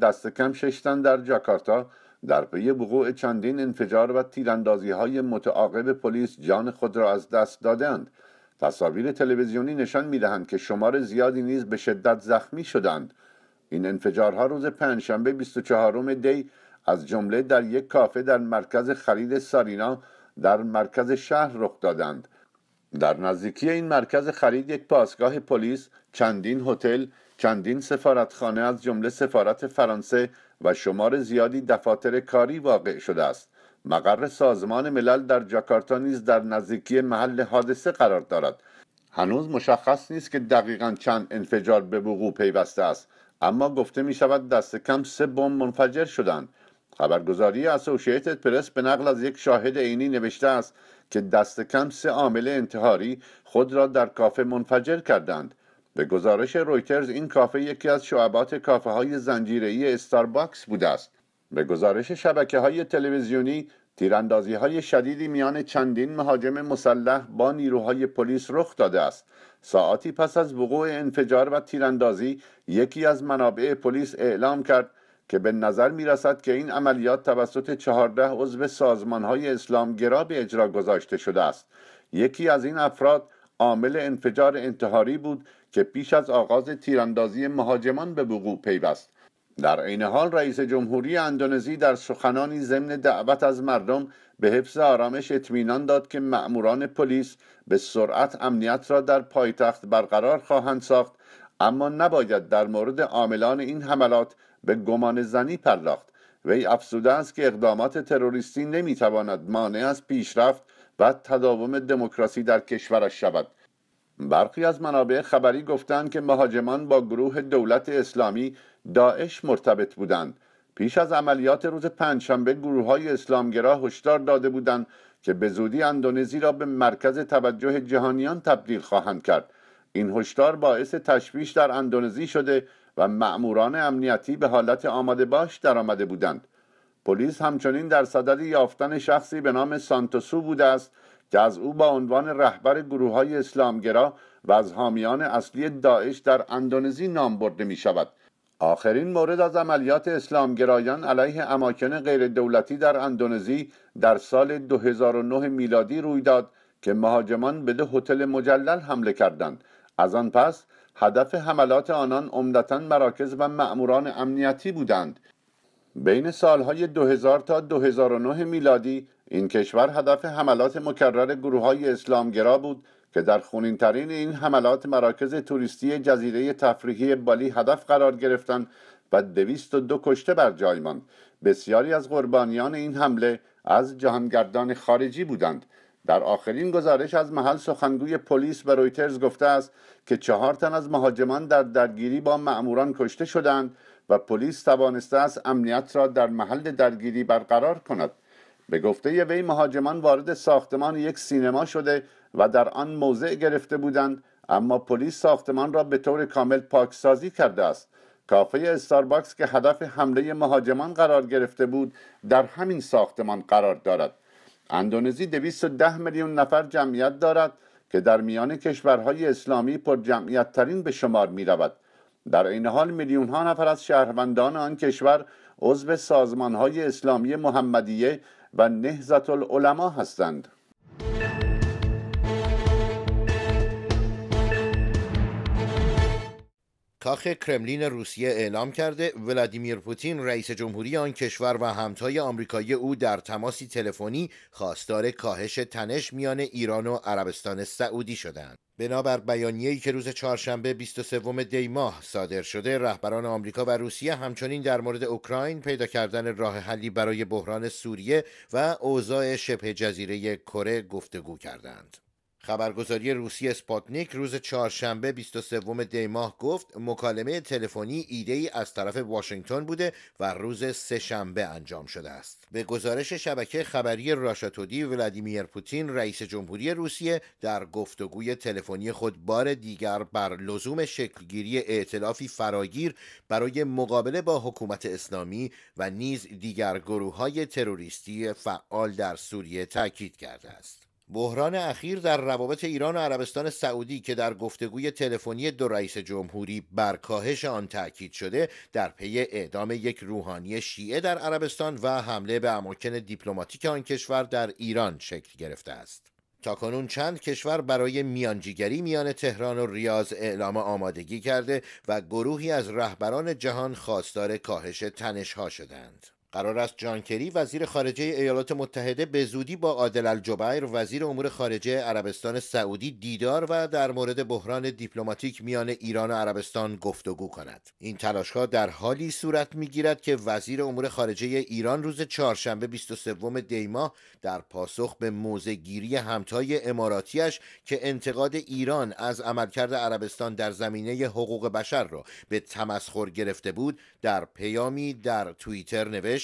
دست کم ششتن در جاکارتا در پی وقوع چندین انفجار و تیراندازی های متعاقب پلیس جان خود را از دست دادند تصاویر تلویزیونی نشان میدهند که شمار زیادی نیز به شدت زخمی شدند این انفجارها روز پنجشنبه 24 دی از جمله در یک کافه در مرکز خرید سارینا در مرکز شهر رخ دادند در نزدیکی این مرکز خرید یک پاسگاه پلیس چندین هتل چندین سفارتخانه از جمله سفارت فرانسه و شمار زیادی دفاتر کاری واقع شده است مقر سازمان ملل در جاکارتا نیز در نزدیکی محل حادثه قرار دارد هنوز مشخص نیست که دقیقا چند انفجار به وقوع پیوسته است اما گفته می شود دست کم سه بمب منفجر شدند خبرگزاری اسوشیتد پرس به نقل از یک شاهد عینی نوشته است که دست کم سه عامل انتحاری خود را در کافه منفجر کردند به گزارش رویترز این کافه یکی از شعبات کافه های زنجیره‌ای استارباکس بوده است به گزارش شبکه های تلویزیونی تیراندازی های شدیدی میان چندین مهاجم مسلح با نیروهای پلیس رخ داده است ساعتی پس از وقوع انفجار و تیراندازی یکی از منابع پلیس اعلام کرد که به نظر می رسد که این عملیات توسط چهارده عضو سازمان های اسلامگرا به اجرا گذاشته شده است یکی از این افراد عامل انفجار انتحاری بود که پیش از آغاز تیراندازی مهاجمان به وقوع پیوست در عین حال رئیس جمهوری اندونزی در سخنانی ضمن دعوت از مردم به حفظ آرامش اطمینان داد که مأموران پلیس به سرعت امنیت را در پایتخت برقرار خواهند ساخت اما نباید در مورد عاملان این حملات به گمان زنی پرداخت وی افزوده است که اقدامات تروریستی نمیتواند مانع از پیشرفت و تداوم دموکراسی در کشورش شود برخی از منابع خبری گفتند که مهاجمان با گروه دولت اسلامی داعش مرتبط بودند پیش از عملیات روز پنجشنبه گروه های اسلامگرا هشدار داده بودند که به زودی اندونزی را به مرکز توجه جهانیان تبدیل خواهند کرد این هشدار باعث تشویش در اندونزی شده و مأموران امنیتی به حالت آماده باش درآمده بودند پلیس همچنین در صدد یافتن شخصی به نام سانتوسو بوده است که از او با عنوان رهبر گروه های اسلامگرا و از حامیان اصلی داعش در اندونزی نام برده می شود آخرین مورد از عملیات اسلامگرایان علیه اماکن غیر دولتی در اندونزی در سال 2009 میلادی روی داد که مهاجمان به دو هتل مجلل حمله کردند از آن پس هدف حملات آنان عمدتا مراکز و مأموران امنیتی بودند بین سالهای 2000 تا 2009 میلادی این کشور هدف حملات مکرر گروه های اسلامگرا بود که در خونینترین این حملات مراکز توریستی جزیره تفریحی بالی هدف قرار گرفتند و دو کشته بر جای ماند بسیاری از قربانیان این حمله از جهانگردان خارجی بودند در آخرین گزارش از محل سخنگوی پلیس و رویترز گفته است که چهار تن از مهاجمان در درگیری با معموران کشته شدند و پلیس توانسته است امنیت را در محل درگیری برقرار کند به گفته وی مهاجمان وارد ساختمان یک سینما شده و در آن موضع گرفته بودند اما پلیس ساختمان را به طور کامل پاکسازی کرده است کافه استارباکس که هدف حمله مهاجمان قرار گرفته بود در همین ساختمان قرار دارد اندونزی ده میلیون نفر جمعیت دارد که در میان کشورهای اسلامی پر جمعیت ترین به شمار می رود در این حال میلیون ها نفر از شهروندان آن کشور عضو سازمان های اسلامی محمدیه و نهزت العلماء هستند کاخ کرملین روسیه اعلام کرده ولادیمیر پوتین رئیس جمهوری آن کشور و همتای آمریکایی او در تماسی تلفنی خواستار کاهش تنش میان ایران و عربستان سعودی شدند. بنابر بیانیه‌ای که روز چهارشنبه 23 دی ماه صادر شده رهبران آمریکا و روسیه همچنین در مورد اوکراین پیدا کردن راه حلی برای بحران سوریه و اوضاع شبه جزیره کره گفتگو کردند. خبرگزاری روسی اسپاتنیک روز چهارشنبه 23 دیماه گفت مکالمه تلفنی ایده ای از طرف واشنگتن بوده و روز شنبه انجام شده است به گزارش شبکه خبری راشاتودی ولادیمیر پوتین رئیس جمهوری روسیه در گفتگوی تلفنی خود بار دیگر بر لزوم شکلگیری ائتلافی فراگیر برای مقابله با حکومت اسلامی و نیز دیگر گروه های تروریستی فعال در سوریه تاکید کرده است بحران اخیر در روابط ایران و عربستان سعودی که در گفتگوی تلفنی دو رئیس جمهوری بر کاهش آن تاکید شده در پی اعدام یک روحانی شیعه در عربستان و حمله به اماکن دیپلماتیک آن کشور در ایران شکل گرفته است تاکنون چند کشور برای میانجیگری میان تهران و ریاض اعلام آمادگی کرده و گروهی از رهبران جهان خواستار کاهش تنشها شدند قرار است جان کری وزیر خارجه ایالات متحده به زودی با عادل الجبیر وزیر امور خارجه عربستان سعودی دیدار و در مورد بحران دیپلماتیک میان ایران و عربستان گفتگو کند این تلاشها در حالی صورت میگیرد که وزیر امور خارجه ایران روز چهارشنبه 23 دیما در پاسخ به گیری همتای اماراتیش که انتقاد ایران از عملکرد عربستان در زمینه حقوق بشر را به تمسخر گرفته بود در پیامی در توییتر نوشت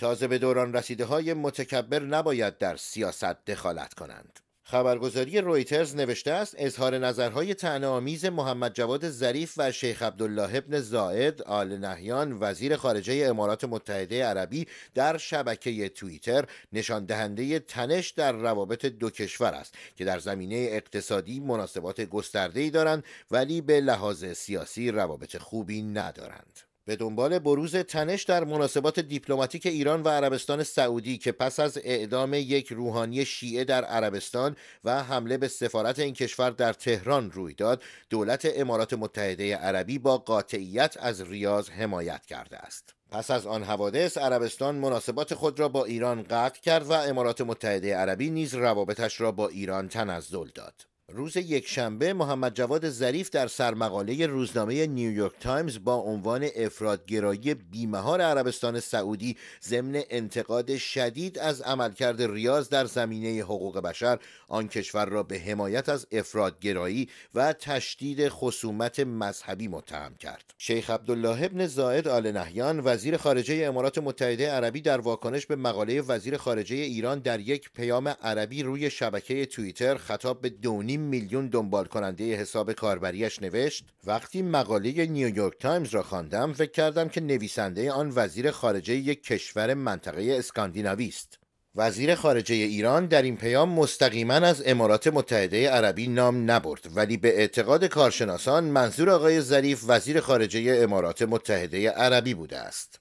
تازه به دوران رسیده های متکبر نباید در سیاست دخالت کنند خبرگزاری رویترز نوشته است اظهار نظرهای تنامیز محمد جواد ظریف و شیخ عبدالله ابن زاید آل نهیان وزیر خارجه امارات متحده عربی در شبکه توییتر نشان دهنده تنش در روابط دو کشور است که در زمینه اقتصادی مناسبات گسترده‌ای دارند ولی به لحاظ سیاسی روابط خوبی ندارند به دنبال بروز تنش در مناسبات دیپلماتیک ایران و عربستان سعودی که پس از اعدام یک روحانی شیعه در عربستان و حمله به سفارت این کشور در تهران روی داد، دولت امارات متحده عربی با قاطعیت از ریاض حمایت کرده است. پس از آن حوادث عربستان مناسبات خود را با ایران قطع کرد و امارات متحده عربی نیز روابطش را با ایران تنزل داد. روز یکشنبه محمد جواد ظریف در سرمقاله روزنامه نیویورک تایمز با عنوان افرادگرایی بیمهار عربستان سعودی ضمن انتقاد شدید از عملکرد ریاض در زمینه حقوق بشر آن کشور را به حمایت از افرادگرایی و تشدید خصومت مذهبی متهم کرد شیخ عبدالله ابن زاید آل نهیان وزیر خارجه امارات متحده عربی در واکنش به مقاله وزیر خارجه ایران در یک پیام عربی روی شبکه توییتر خطاب به دونیم میلیون دنبال کننده حساب کاربریش نوشت وقتی مقاله نیویورک تایمز را خواندم فکر کردم که نویسنده آن وزیر خارجه یک کشور منطقه اسکاندیناوی است وزیر خارجه ایران در این پیام مستقیما از امارات متحده عربی نام نبرد ولی به اعتقاد کارشناسان منظور آقای ظریف وزیر خارجه امارات متحده عربی بوده است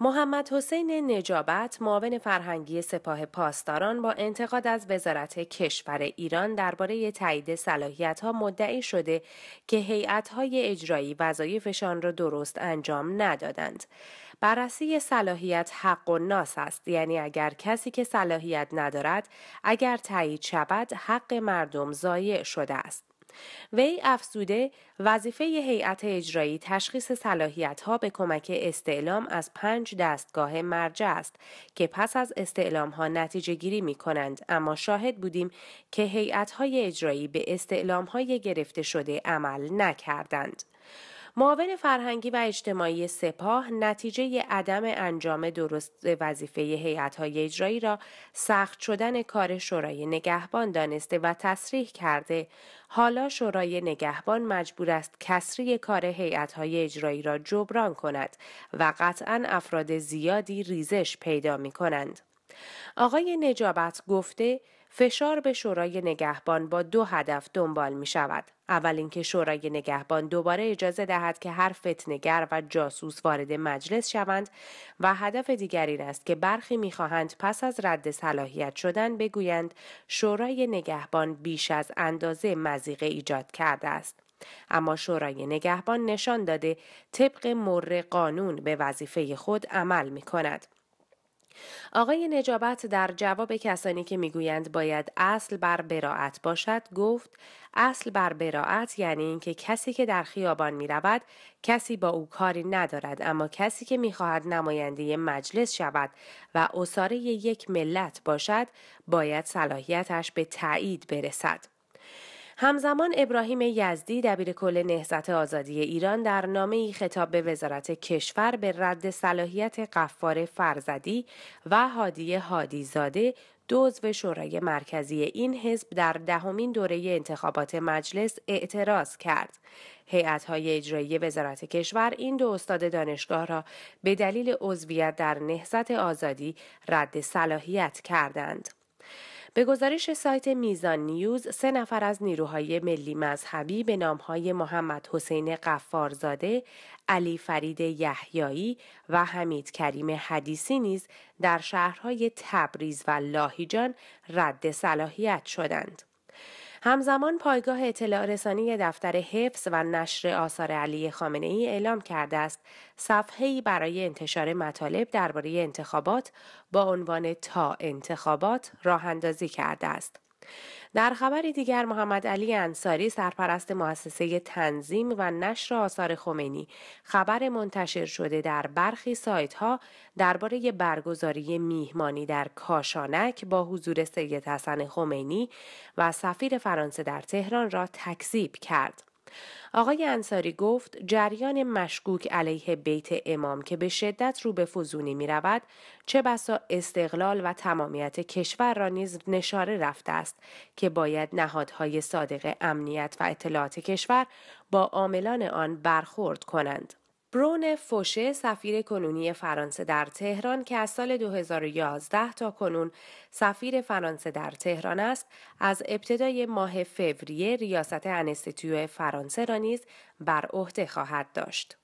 محمد حسین نجابت معاون فرهنگی سپاه پاسداران با انتقاد از وزارت کشور ایران درباره تایید صلاحیت ها مدعی شده که هیئت های اجرایی وظایفشان را درست انجام ندادند. بررسی صلاحیت حق و ناس است یعنی اگر کسی که صلاحیت ندارد اگر تایید شود حق مردم ضایع شده است. وی افزوده وظیفه هیئت اجرایی تشخیص صلاحیت ها به کمک استعلام از پنج دستگاه مرجع است که پس از استعلام ها نتیجه گیری می کنند اما شاهد بودیم که هیئت های اجرایی به استعلام های گرفته شده عمل نکردند. معاون فرهنگی و اجتماعی سپاه نتیجه عدم انجام درست وظیفه هیئت‌های اجرایی را سخت شدن کار شورای نگهبان دانسته و تصریح کرده حالا شورای نگهبان مجبور است کسری کار هیئت‌های اجرایی را جبران کند و قطعا افراد زیادی ریزش پیدا می کنند. آقای نجابت گفته فشار به شورای نگهبان با دو هدف دنبال می شود. اول اینکه شورای نگهبان دوباره اجازه دهد که هر فتنگر و جاسوس وارد مجلس شوند و هدف دیگری این است که برخی میخواهند پس از رد صلاحیت شدن بگویند شورای نگهبان بیش از اندازه مزیقه ایجاد کرده است. اما شورای نگهبان نشان داده طبق مر قانون به وظیفه خود عمل می کند. آقای نجابت در جواب کسانی که میگویند باید اصل بر براعت باشد گفت اصل بر براعت یعنی اینکه کسی که در خیابان می رود کسی با او کاری ندارد اما کسی که میخواهد نماینده مجلس شود و اصاره یک ملت باشد باید صلاحیتش به تایید برسد. همزمان ابراهیم یزدی دبیر کل نهضت آزادی ایران در نامه‌ای خطاب به وزارت کشور به رد صلاحیت قفار فرزدی و هادی هادیزاده دوز و شورای مرکزی این حزب در دهمین دوره انتخابات مجلس اعتراض کرد. های اجرایی وزارت کشور این دو استاد دانشگاه را به دلیل عضویت در نهضت آزادی رد صلاحیت کردند. به گزارش سایت میزان نیوز سه نفر از نیروهای ملی مذهبی به نامهای محمد حسین قفارزاده، علی فرید یحیایی و حمید کریم حدیثی نیز در شهرهای تبریز و لاهیجان رد صلاحیت شدند. همزمان پایگاه اطلاع رسانی دفتر حفظ و نشر آثار علی خامنه ای اعلام کرده است صفحه‌ای برای انتشار مطالب درباره انتخابات با عنوان تا انتخابات راه اندازی کرده است. در خبری دیگر محمد علی انصاری سرپرست مؤسسه تنظیم و نشر آثار خمینی خبر منتشر شده در برخی سایت ها درباره برگزاری میهمانی در کاشانک با حضور سید حسن خمینی و سفیر فرانسه در تهران را تکذیب کرد. آقای انصاری گفت جریان مشکوک علیه بیت امام که به شدت رو به فزونی می رود چه بسا استقلال و تمامیت کشور را نیز نشاره رفته است که باید نهادهای صادق امنیت و اطلاعات کشور با عاملان آن برخورد کنند. برون فوشه سفیر کنونی فرانسه در تهران که از سال 2011 تا کنون سفیر فرانسه در تهران است از ابتدای ماه فوریه ریاست انستیتیو فرانسه را نیز بر عهده خواهد داشت.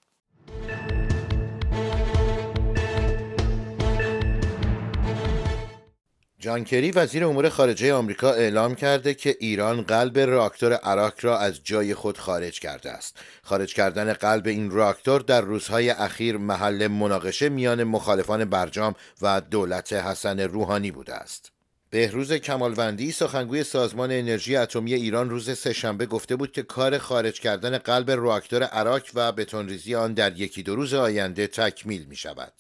جان کری وزیر امور خارجه آمریکا اعلام کرده که ایران قلب راکتور عراق را از جای خود خارج کرده است. خارج کردن قلب این راکتور در روزهای اخیر محل مناقشه میان مخالفان برجام و دولت حسن روحانی بوده است. بهروز کمالوندی سخنگوی سازمان انرژی اتمی ایران روز سهشنبه گفته بود که کار خارج کردن قلب راکتور عراق و بتونریزی آن در یکی دو روز آینده تکمیل می شود.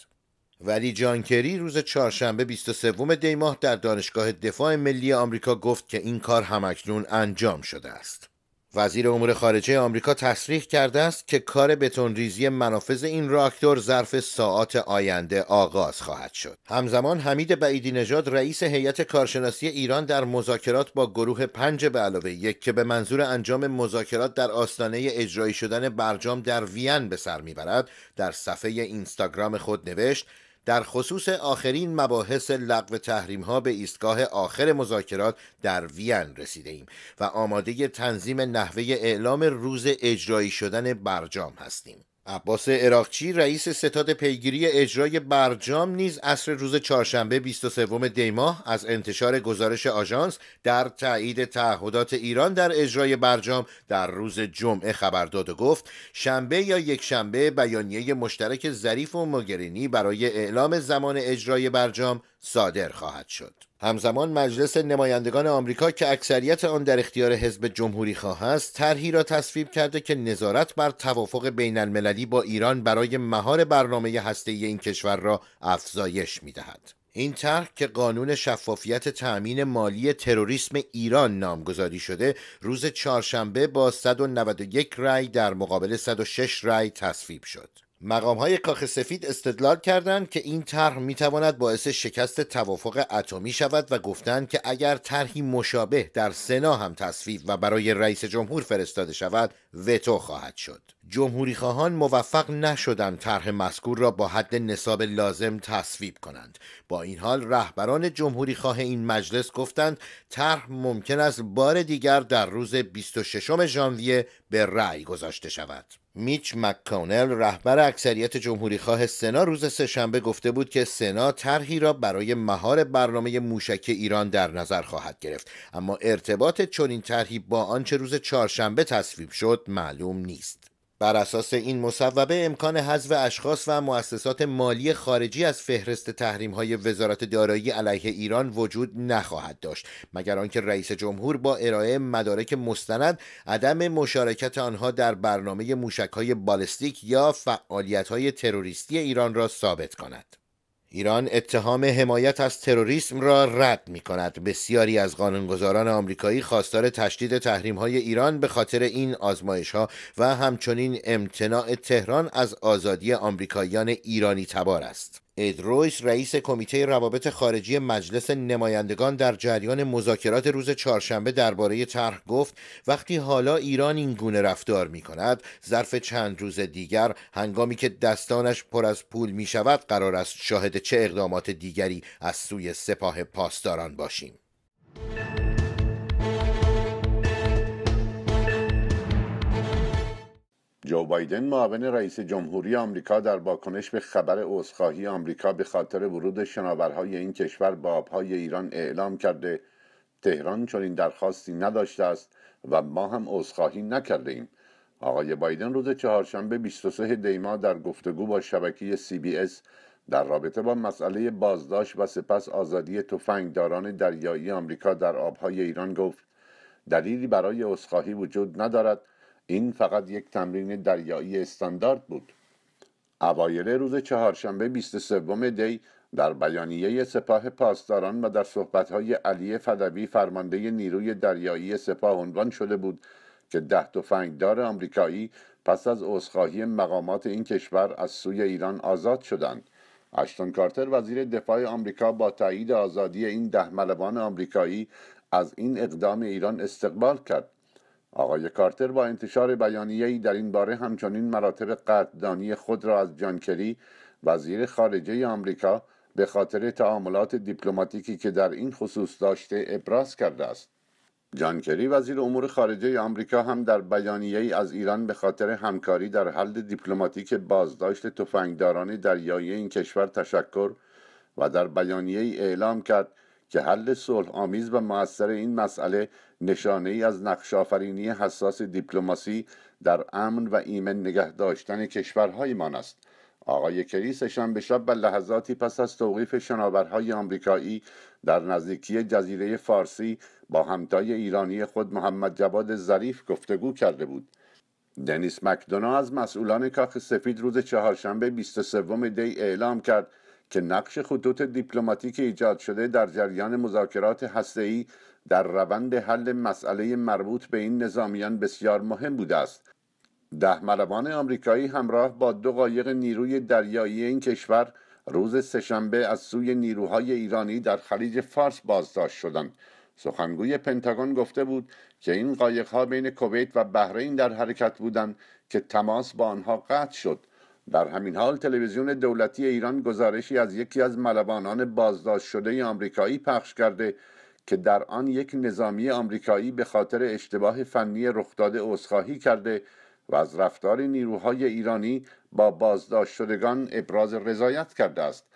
ولی جان کری روز چهارشنبه 23 دی ماه در دانشگاه دفاع ملی آمریکا گفت که این کار همکنون انجام شده است. وزیر امور خارجه آمریکا تصریح کرده است که کار بتونریزی منافذ این راکتور ظرف ساعات آینده آغاز خواهد شد. همزمان حمید بعیدی نژاد رئیس هیئت کارشناسی ایران در مذاکرات با گروه پنج به علاوه یک که به منظور انجام مذاکرات در آستانه اجرایی شدن برجام در وین به سر میبرد در صفحه اینستاگرام خود نوشت در خصوص آخرین مباحث لغو تحریم ها به ایستگاه آخر مذاکرات در وین رسیده ایم و آماده تنظیم نحوه اعلام روز اجرایی شدن برجام هستیم. عباس عراقچی رئیس ستاد پیگیری اجرای برجام نیز اصر روز چهارشنبه 23 دیماه از انتشار گزارش آژانس در تایید تعهدات ایران در اجرای برجام در روز جمعه خبر داد و گفت شنبه یا یک شنبه بیانیه مشترک ظریف و مگرینی برای اعلام زمان اجرای برجام صادر خواهد شد همزمان مجلس نمایندگان آمریکا که اکثریت آن در اختیار حزب جمهوری خواه است طرحی را تصویب کرده که نظارت بر توافق بین المللی با ایران برای مهار برنامه هسته‌ای این کشور را افزایش می‌دهد. این طرح که قانون شفافیت تأمین مالی تروریسم ایران نامگذاری شده روز چهارشنبه با 191 رأی در مقابل 106 رأی تصویب شد مقام های کاخ سفید استدلال کردند که این طرح میتواند باعث شکست توافق اتمی شود و گفتند که اگر طرحی مشابه در سنا هم تصویب و برای رئیس جمهور فرستاده شود وتو خواهد شد جمهوری خواهان موفق نشدند طرح مذکور را با حد نصاب لازم تصویب کنند با این حال رهبران جمهوری خواه این مجلس گفتند طرح ممکن است بار دیگر در روز 26 ژانویه به رأی گذاشته شود میچ مکانل رهبر اکثریت خواه سنا روز سهشنبه گفته بود که سنا طرحی را برای مهار برنامه موشک ایران در نظر خواهد گرفت اما ارتباط چنین طرحی با آنچه روز چهارشنبه تصویب شد معلوم نیست بر اساس این مصوبه امکان حذف اشخاص و مؤسسات مالی خارجی از فهرست تحریم های وزارت دارایی علیه ایران وجود نخواهد داشت مگر آنکه رئیس جمهور با ارائه مدارک مستند عدم مشارکت آنها در برنامه موشک های بالستیک یا فعالیت های تروریستی ایران را ثابت کند ایران اتهام حمایت از تروریسم را رد می کند. بسیاری از قانونگذاران آمریکایی خواستار تشدید تحریم های ایران به خاطر این آزمایش ها و همچنین امتناع تهران از آزادی آمریکاییان ایرانی تبار است. ادرویس رئیس کمیته روابط خارجی مجلس نمایندگان در جریان مذاکرات روز چهارشنبه درباره طرح گفت وقتی حالا ایران این گونه رفتار می کند ظرف چند روز دیگر هنگامی که دستانش پر از پول می شود قرار است شاهد چه اقدامات دیگری از سوی سپاه پاسداران باشیم جو بایدن معاون رئیس جمهوری آمریکا در واکنش به خبر عذرخواهی آمریکا به خاطر ورود شناورهای این کشور به آبهای ایران اعلام کرده تهران چنین درخواستی نداشته است و ما هم عذرخواهی نکرده ایم آقای بایدن روز چهارشنبه 23 دیما در گفتگو با شبکه CBS در رابطه با مسئله بازداشت و سپس آزادی تفنگداران دریایی آمریکا در آبهای ایران گفت دلیلی برای عذرخواهی وجود ندارد این فقط یک تمرین دریایی استاندارد بود اوایل روز چهارشنبه 23 دی در بیانیه سپاه پاسداران و در صحبتهای علی فدوی فرمانده نیروی دریایی سپاه عنوان شده بود که ده تفنگدار آمریکایی پس از عذرخواهی مقامات این کشور از سوی ایران آزاد شدند اشتون کارتر وزیر دفاع آمریکا با تایید آزادی این ده ملوان آمریکایی از این اقدام ایران استقبال کرد آقای کارتر با انتشار بیانیه‌ای در این باره همچنین مراتب قدردانی خود را از جانکری وزیر خارجه آمریکا به خاطر تعاملات دیپلماتیکی که در این خصوص داشته ابراز کرده است جان وزیر امور خارجه آمریکا هم در بیانیه ای از ایران به خاطر همکاری در حل دیپلماتیک بازداشت تفنگداران دریایی این کشور تشکر و در بیانیه ای اعلام کرد که حل صلح آمیز و موثر این مسئله نشانه ای از نقشافرینی حساس دیپلماسی در امن و ایمن نگه داشتن کشورهایمان است آقای کریس شنبه شب و لحظاتی پس از توقیف شناورهای آمریکایی در نزدیکی جزیره فارسی با همتای ایرانی خود محمد جواد ظریف گفتگو کرده بود دنیس مکدونا از مسئولان کاخ سفید روز چهارشنبه 23 دی اعلام کرد که نقش خطوط دیپلماتیک ایجاد شده در جریان مذاکرات هسته‌ای در روند حل مسئله مربوط به این نظامیان بسیار مهم بوده است ده ملوان آمریکایی همراه با دو قایق نیروی دریایی این کشور روز سهشنبه از سوی نیروهای ایرانی در خلیج فارس بازداشت شدند سخنگوی پنتاگون گفته بود که این قایقها بین کویت و بحرین در حرکت بودند که تماس با آنها قطع شد در همین حال تلویزیون دولتی ایران گزارشی از یکی از ملبانان بازداشت شده آمریکایی پخش کرده که در آن یک نظامی آمریکایی به خاطر اشتباه فنی رخ داده عذرخواهی کرده و از رفتار نیروهای ایرانی با بازداشت شدگان ابراز رضایت کرده است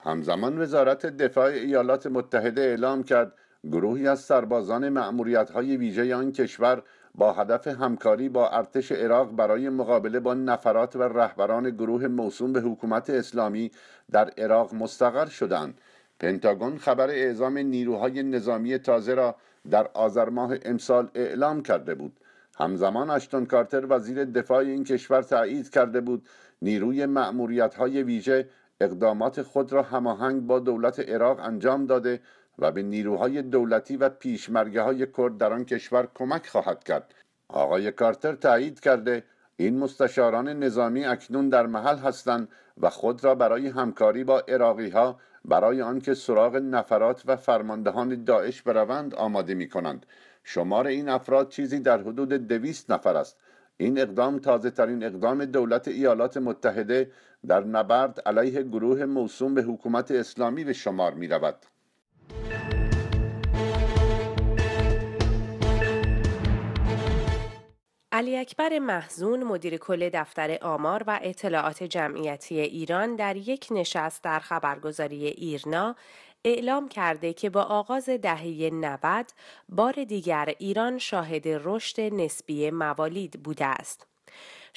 همزمان وزارت دفاع ایالات متحده اعلام کرد گروهی از سربازان مأموریت‌های ویژه آن کشور با هدف همکاری با ارتش عراق برای مقابله با نفرات و رهبران گروه موسوم به حکومت اسلامی در عراق مستقر شدند پنتاگون خبر اعزام نیروهای نظامی تازه را در آذر ماه امسال اعلام کرده بود همزمان اشتون کارتر وزیر دفاع این کشور تایید کرده بود نیروی مأموریت‌های ویژه اقدامات خود را هماهنگ با دولت عراق انجام داده و به نیروهای دولتی و پیشمرگه های کرد در آن کشور کمک خواهد کرد آقای کارتر تایید کرده این مستشاران نظامی اکنون در محل هستند و خود را برای همکاری با عراقی ها برای آنکه سراغ نفرات و فرماندهان داعش بروند آماده می کنند شمار این افراد چیزی در حدود دویست نفر است این اقدام تازه ترین اقدام دولت ایالات متحده در نبرد علیه گروه موسوم به حکومت اسلامی به شمار می علی اکبر محزون مدیر کل دفتر آمار و اطلاعات جمعیتی ایران در یک نشست در خبرگزاری ایرنا اعلام کرده که با آغاز دهه 90 بار دیگر ایران شاهد رشد نسبی موالید بوده است.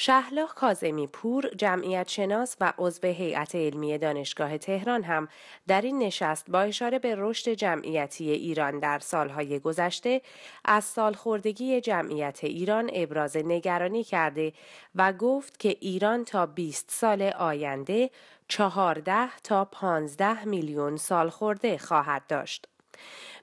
شهلا کازمی پور جمعیت شناس و عضو هیئت علمی دانشگاه تهران هم در این نشست با اشاره به رشد جمعیتی ایران در سالهای گذشته از سالخوردگی جمعیت ایران ابراز نگرانی کرده و گفت که ایران تا 20 سال آینده 14 تا 15 میلیون سالخورده خواهد داشت.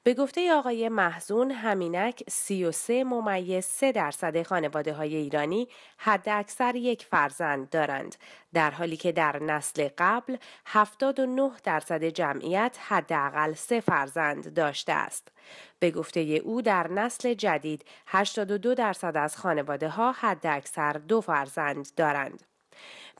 به گفته آقای محزون همینک 33 ممیز 3 درصد خانواده های ایرانی حد اکثر یک فرزند دارند در حالی که در نسل قبل 79 درصد جمعیت حداقل سه فرزند داشته است. به گفته او در نسل جدید 82 درصد از خانواده ها حد اکثر دو فرزند دارند.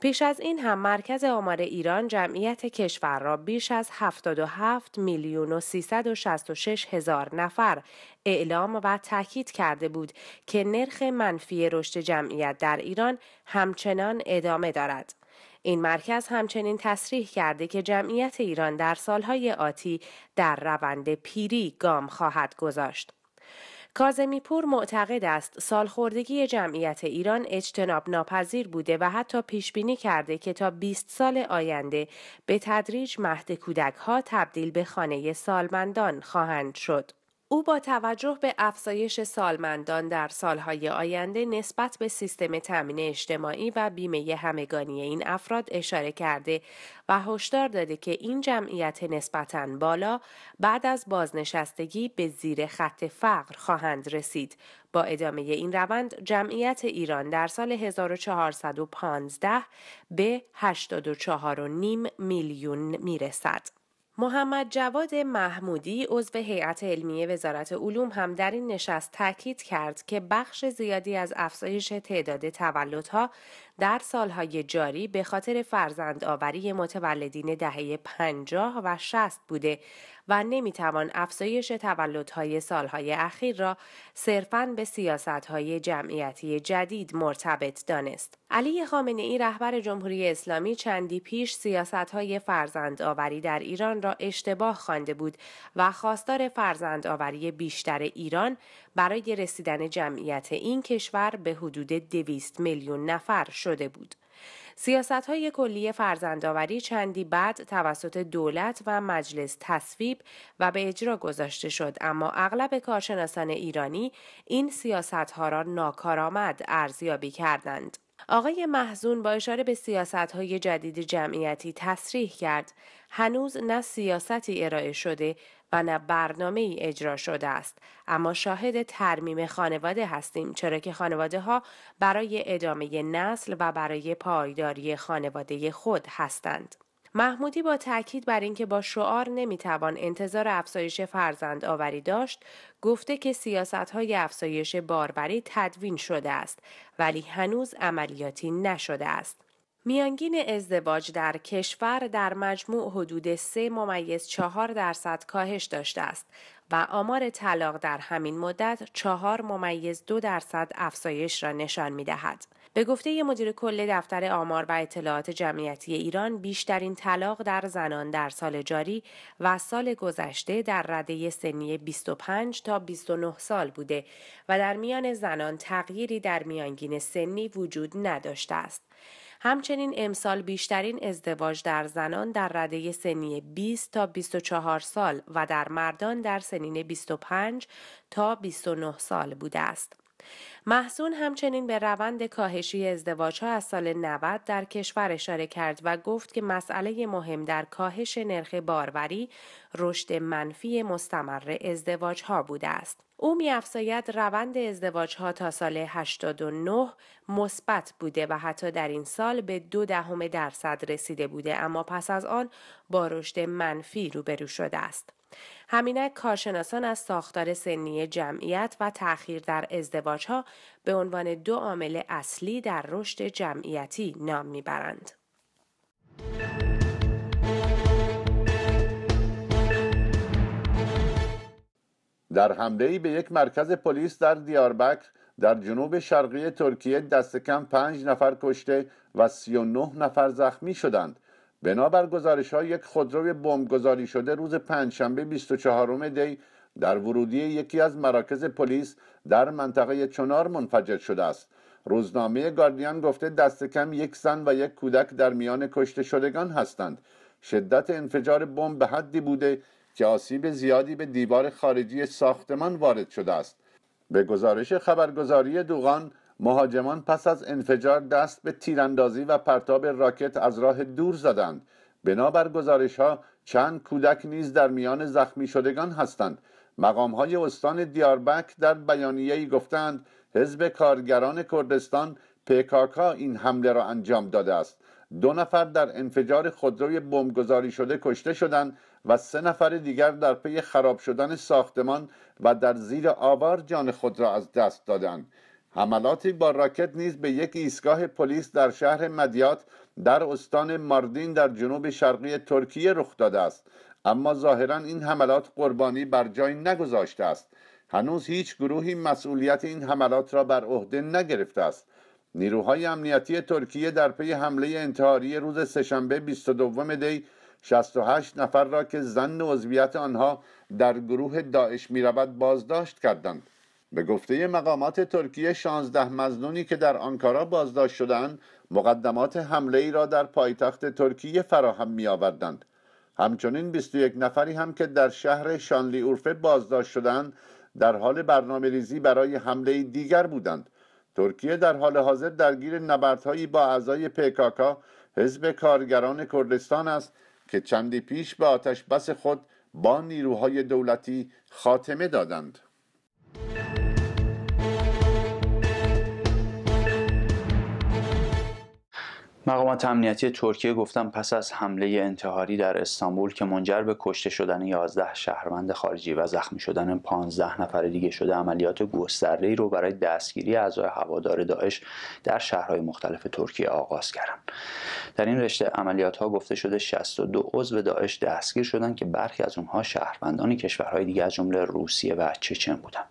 پیش از این هم مرکز آمار ایران جمعیت کشور را بیش از 77 میلیون و 366 هزار نفر اعلام و تاکید کرده بود که نرخ منفی رشد جمعیت در ایران همچنان ادامه دارد. این مرکز همچنین تصریح کرده که جمعیت ایران در سالهای آتی در روند پیری گام خواهد گذاشت. کازمی پور معتقد است سالخوردگی جمعیت ایران اجتناب ناپذیر بوده و حتی پیش بینی کرده که تا 20 سال آینده به تدریج مهد کودک ها تبدیل به خانه سالمندان خواهند شد. او با توجه به افزایش سالمندان در سالهای آینده نسبت به سیستم تامین اجتماعی و بیمه همگانی این افراد اشاره کرده و هشدار داده که این جمعیت نسبتاً بالا بعد از بازنشستگی به زیر خط فقر خواهند رسید. با ادامه این روند جمعیت ایران در سال 1415 به 84.5 میلیون میرسد. محمد جواد محمودی عضو هیئت علمی وزارت علوم هم در این نشست تاکید کرد که بخش زیادی از افزایش تعداد تولدها در سالهای جاری به خاطر فرزند آوری متولدین دهه 50 و 60 بوده و نمیتوان افزایش تولدهای سالهای اخیر را صرفاً به سیاستهای جمعیتی جدید مرتبط دانست. علی خامنه ای رهبر جمهوری اسلامی چندی پیش سیاستهای فرزند آوری در ایران را اشتباه خوانده بود و خواستار فرزند آوری بیشتر ایران برای رسیدن جمعیت این کشور به حدود 200 میلیون نفر شده بود. سیاست های کلی فرزندآوری چندی بعد توسط دولت و مجلس تصویب و به اجرا گذاشته شد اما اغلب کارشناسان ایرانی این سیاست ها را ناکارآمد ارزیابی کردند. آقای محزون با اشاره به سیاست های جدید جمعیتی تصریح کرد هنوز نه سیاستی ارائه شده و نه برنامه ای اجرا شده است اما شاهد ترمیم خانواده هستیم چرا که خانواده ها برای ادامه نسل و برای پایداری خانواده خود هستند. محمودی با تاکید بر اینکه با شعار نمیتوان انتظار افزایش فرزند آوری داشت گفته که سیاست های افزایش باربری تدوین شده است ولی هنوز عملیاتی نشده است میانگین ازدواج در کشور در مجموع حدود 3 ممیز 4 درصد کاهش داشته است و آمار طلاق در همین مدت 4 ممیز 2 درصد افزایش را نشان می دهد. به گفته مدیر کل دفتر آمار و اطلاعات جمعیتی ایران بیشترین طلاق در زنان در سال جاری و سال گذشته در رده سنی 25 تا 29 سال بوده و در میان زنان تغییری در میانگین سنی وجود نداشته است. همچنین امسال بیشترین ازدواج در زنان در رده سنی 20 تا 24 سال و در مردان در سنین 25 تا 29 سال بوده است. محسون همچنین به روند کاهشی ها از سال 90 در کشور اشاره کرد و گفت که مسئله مهم در کاهش نرخ باروری رشد منفی مستمر ازدواج ها بوده است. او میافزاید روند ازدواج ها تا سال 89 مثبت بوده و حتی در این سال به دو دهم درصد رسیده بوده اما پس از آن با رشد منفی روبرو شده است. همینه کارشناسان از ساختار سنی جمعیت و تاخیر در ازدواج ها به عنوان دو عامل اصلی در رشد جمعیتی نام میبرند. در حمله ای به یک مرکز پلیس در دیاربکر در جنوب شرقی ترکیه دست کم پنج نفر کشته و 39 نفر زخمی شدند بنابر گزارش ها یک خودروی بمبگذاری شده روز پنجشنبه 24 دی در ورودی یکی از مراکز پلیس در منطقه چنار منفجر شده است روزنامه گاردیان گفته دست کم یک زن و یک کودک در میان کشته شدگان هستند شدت انفجار بمب به حدی بوده که آسیب زیادی به دیوار خارجی ساختمان وارد شده است به گزارش خبرگزاری دوغان مهاجمان پس از انفجار دست به تیراندازی و پرتاب راکت از راه دور زدند بنابر گزارش ها چند کودک نیز در میان زخمی شدگان هستند مقام های استان دیاربک در بیانیه ای گفتند حزب کارگران کردستان پکاکا این حمله را انجام داده است دو نفر در انفجار خودروی بمبگذاری شده کشته شدند و سه نفر دیگر در پی خراب شدن ساختمان و در زیر آوار جان خود را از دست دادند حملاتی با راکت نیز به یک ایستگاه پلیس در شهر مدیات در استان ماردین در جنوب شرقی ترکیه رخ داده است اما ظاهرا این حملات قربانی بر جای نگذاشته است هنوز هیچ گروهی مسئولیت این حملات را بر عهده نگرفته است نیروهای امنیتی ترکیه در پی حمله انتحاری روز سهشنبه 22 دی 68 نفر را که زن عضویت آنها در گروه داعش می رود بازداشت کردند به گفته مقامات ترکیه 16 مزنونی که در آنکارا بازداشت شدند مقدمات حمله ای را در پایتخت ترکیه فراهم می آوردند همچنین 21 نفری هم که در شهر شانلی اورفه بازداشت شدند در حال برنامه ریزی برای حمله دیگر بودند ترکیه در حال حاضر درگیر نبردهایی با اعضای پکاکا حزب کارگران کردستان است که چندی پیش به آتش بس خود با نیروهای دولتی خاتمه دادند مقامات امنیتی ترکیه گفتن پس از حمله انتحاری در استانبول که منجر به کشته شدن 11 شهروند خارجی و زخمی شدن 15 نفر دیگه شده عملیات گسترده‌ای رو برای دستگیری اعضای هوادار داعش در شهرهای مختلف ترکیه آغاز کردند. در این رشته عملیات ها گفته شده 62 عضو داعش دستگیر شدند که برخی از اونها شهروندان کشورهای دیگه از جمله روسیه و چچن بودند.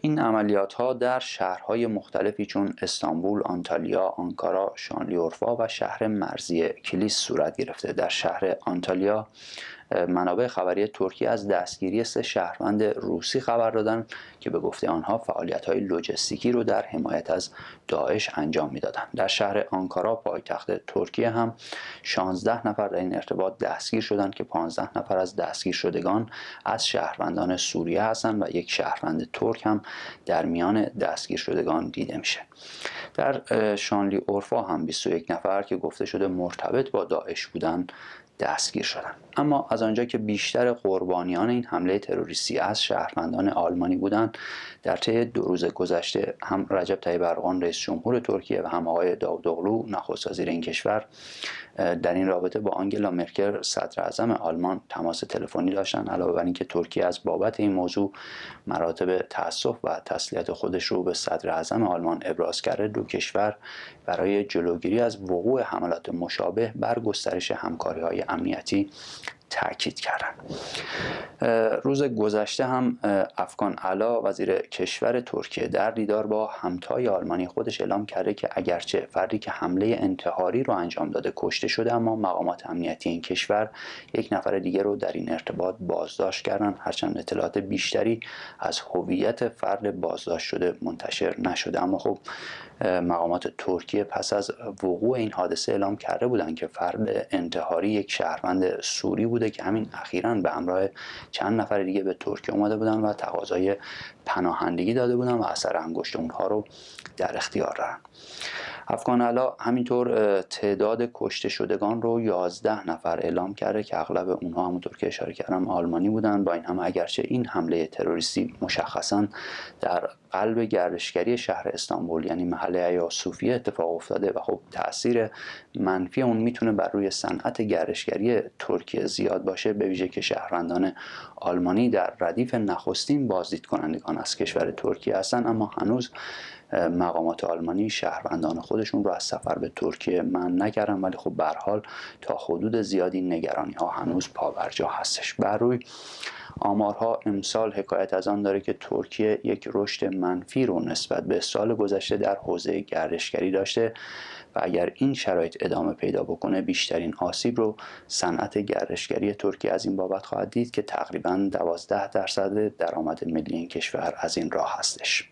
این عملیات ها در شهرهای مختلفی چون استانبول، آنتالیا، آنکارا، شانلیورفا و شهر مرزی کلیس صورت گرفته در شهر آنتالیا منابع خبری ترکیه از دستگیری سه شهروند روسی خبر دادن که به گفته آنها فعالیت های لوجستیکی رو در حمایت از داعش انجام میدادند در شهر آنکارا پایتخت ترکیه هم 16 نفر در این ارتباط دستگیر شدند که 15 نفر از دستگیر شدگان از شهروندان سوریه هستند و یک شهروند ترک هم در میان دستگیر شدگان دیده میشه در شانلی اورفا هم 21 نفر که گفته شده مرتبط با داعش بودند دستگیر شدند اما از آنجا که بیشتر قربانیان این حمله تروریستی از شهروندان آلمانی بودند در طی دو روز گذشته هم رجب طیب ارغان رئیس جمهور ترکیه و هم آقای داودوغلو نخست وزیر این کشور در این رابطه با آنگلا مرکر صدر اعظم آلمان تماس تلفنی داشتند علاوه بر اینکه ترکیه از بابت این موضوع مراتب تأسف و تسلیت خودش رو به صدر اعظم آلمان ابراز کرده دو کشور برای جلوگیری از وقوع حملات مشابه بر گسترش همکاری های امنیتی تاکید کردن روز گذشته هم افغان علا وزیر کشور ترکیه در دیدار با همتای آلمانی خودش اعلام کرده که اگرچه فردی که حمله انتحاری رو انجام داده کشته شده اما مقامات امنیتی این کشور یک نفر دیگه رو در این ارتباط بازداشت کردن هرچند اطلاعات بیشتری از هویت فرد بازداشت شده منتشر نشده اما خب مقامات ترکیه پس از وقوع این حادثه اعلام کرده بودند که فرد انتحاری یک شهروند سوری بوده که همین اخیرا به همراه چند نفر دیگه به ترکیه اومده بودن و تقاضای پناهندگی داده بودن و اثر انگشت اونها رو در اختیار دارن افغان علا همینطور تعداد کشته شدگان رو 11 نفر اعلام کرده که اغلب اونها همونطور که اشاره کردم آلمانی بودن با این هم اگرچه این حمله تروریستی مشخصا در قلب گردشگری شهر استانبول یعنی محله صوفیه اتفاق افتاده و خب تاثیر منفی اون میتونه بر روی صنعت گردشگری ترکیه زیاد باشه به ویژه که شهروندان آلمانی در ردیف نخستین بازدید کنندگان از کشور ترکیه هستن اما هنوز مقامات آلمانی شهروندان خودشون رو از سفر به ترکیه من نکردن ولی خب برحال حال تا حدود زیادی نگرانی ها هنوز جا هستش بر روی آمارها امسال حکایت از آن داره که ترکیه یک رشد منفی رو نسبت به سال گذشته در حوزه گردشگری داشته و اگر این شرایط ادامه پیدا بکنه بیشترین آسیب رو صنعت گردشگری ترکیه از این بابت خواهد دید که تقریبا 12 درصد درآمد ملی این کشور از این راه هستش